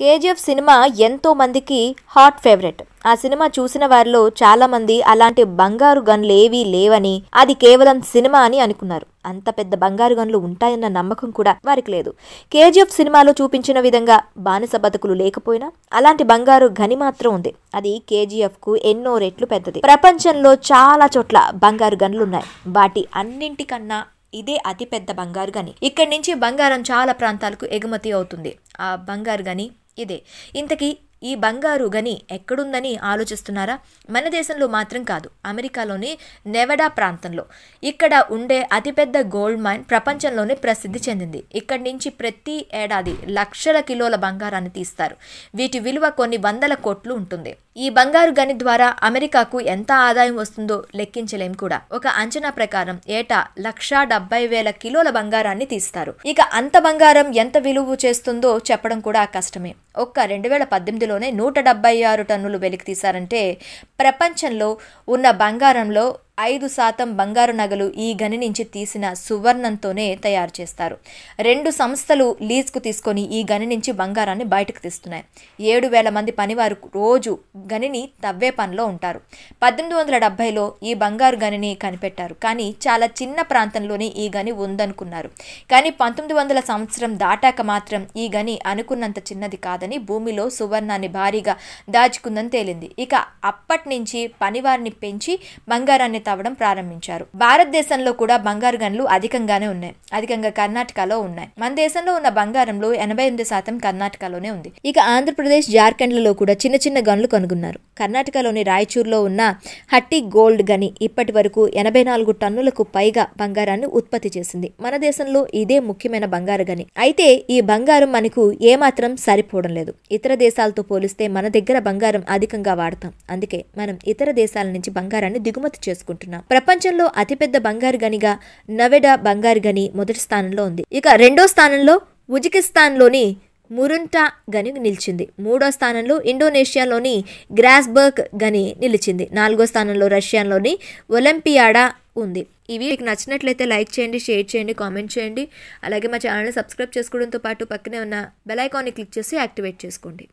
KGF cinema ఎంతో మందికి hot favourite ఆ సినిమా చూసిన వారిలో చాలామంది అలాంటి బంగారు గన్లు ఏవీ లేవని అది కేవలం సినిమా అని అనుకున్నారు అంత పెద్ద బంగారు గన్లు ఉంటాయన్న నమ్మకం కూడా వారికి లేదు కేజీఎఫ్ సినిమాలో చూపించిన విధంగా బానిస బతుకులు లేకపోయినా అలాంటి బంగారు గని మాత్రం ఉంది అది కేజీఎఫ్ కు ఎన్నో రెట్లు పెద్దది ప్రపంచంలో చాలా చోట్ల బంగారు గన్లు ఉన్నాయి వాటి అన్నింటికన్నా ఇదే అతిపెద్ద బంగారు గని ఇక్కడి నుంచి బంగారం చాలా ప్రాంతాలకు ఎగుమతి అవుతుంది ఆ బంగారు గని ఇదే ఇంతకీ ఈ బంగారు గని ఎక్కడుందని ఆలోచిస్తున్నారా మన దేశంలో మాత్రం కాదు అమెరికాలోని నెవడా ప్రాంతంలో ఇక్కడ ఉండే అతిపెద్ద గోల్డ్ మైన్ ప్రపంచంలోనే ప్రసిద్ధి చెందింది ఇక్కడి నుంచి ప్రతి ఏడాది లక్షల కిలోల బంగారాన్ని తీస్తారు వీటి విలువ కొన్ని వందల కోట్లు ఉంటుంది ఈ బంగారు గని ద్వారా అమెరికాకు ఎంత ఆదాయం వస్తుందో లెక్కించలేం కూడా ఒక అంచనా ప్రకారం ఏటా లక్షా డెబ్బై వేల కిలోల బంగారాన్ని తీస్తారు ఇక అంత బంగారం ఎంత విలువ చేస్తుందో చెప్పడం కూడా కష్టమే ఒక్క రెండు వేల పద్దెనిమిదిలోనే నూట డెబ్బై ఆరు టన్నులు వెలికి తీశారంటే ప్రపంచంలో ఉన్న బంగారంలో ఐదు శాతం బంగారు నగలు ఈ గని నుంచి తీసిన సువర్ణంతోనే తయారు చేస్తారు రెండు సంస్థలు లీజ్కు తీసుకొని ఈ గని నుంచి బంగారాన్ని బయటకు తీస్తున్నాయి ఏడు వేల మంది పనివారు రోజు గనిని తవ్వే పనిలో ఉంటారు పద్దెనిమిది వందల డెబ్బైలో ఈ బంగారు గనిని కనిపెట్టారు కానీ చాలా చిన్న ప్రాంతంలోనే ఈ గని ఉందనుకున్నారు కానీ పంతొమ్మిది వందల సంవత్సరం దాటాక మాత్రం ఈ గని అనుకున్నంత చిన్నది కాదని భూమిలో సువర్ణాన్ని భారీగా దాచుకుందని తేలింది ఇక అప్పటి నుంచి పనివారిని పెంచి బంగారాన్ని తవ్వడం ప్రారంభించారు భారతదేశంలో కూడా బంగారు గనులు అధికంగానే ఉన్నాయి అధికంగా కర్ణాటకలో ఉన్నాయి మన దేశంలో ఉన్న బంగారంలో ఎనభై ఎనిమిది శాతం కర్ణాటకలోనే ఉంది ఇక ఆంధ్రప్రదేశ్ జార్ఖండ్లలో కూడా చిన్న చిన్న గనులు కనుగొన్నారు కర్ణాటకలోని రాయచూర్లో ఉన్న హట్టి గోల్డ్ గని ఇప్పటి వరకు ఎనభై నాలుగు టన్నులకు పైగా బంగారాన్ని ఉత్పత్తి చేసింది మన దేశంలో ఇదే ముఖ్యమైన బంగారు గని అయితే ఈ బంగారం మనకు ఏమాత్రం సరిపోవడం లేదు ఇతర దేశాలతో పోలిస్తే మన దగ్గర బంగారం అధికంగా వాడతాం అందుకే మనం ఇతర దేశాల నుంచి బంగారాన్ని దిగుమతి చేసుకుంటాం చెప్పుకుంటున్నాం ప్రపంచంలో అతిపెద్ద బంగారు గనిగా నవెడా బంగారు గని మొదటి స్థానంలో ఉంది ఇక రెండో స్థానంలో ఉజ్బెకిస్తాన్లోని మురుంటా గని నిలిచింది మూడో స్థానంలో ఇండోనేషియాలోని గ్రాస్బర్గ్ గని నిలిచింది నాలుగో స్థానంలో రష్యాలోని ఒలింపియాడా ఉంది ఇవి మీకు నచ్చినట్లయితే లైక్ చేయండి షేర్ చేయండి కామెంట్ చేయండి అలాగే మా ఛానల్ని సబ్స్క్రైబ్ చేసుకోవడంతో పాటు పక్కనే ఉన్న బెల్ ఐకాన్ని క్లిక్ చేసి యాక్టివేట్ చేసుకోండి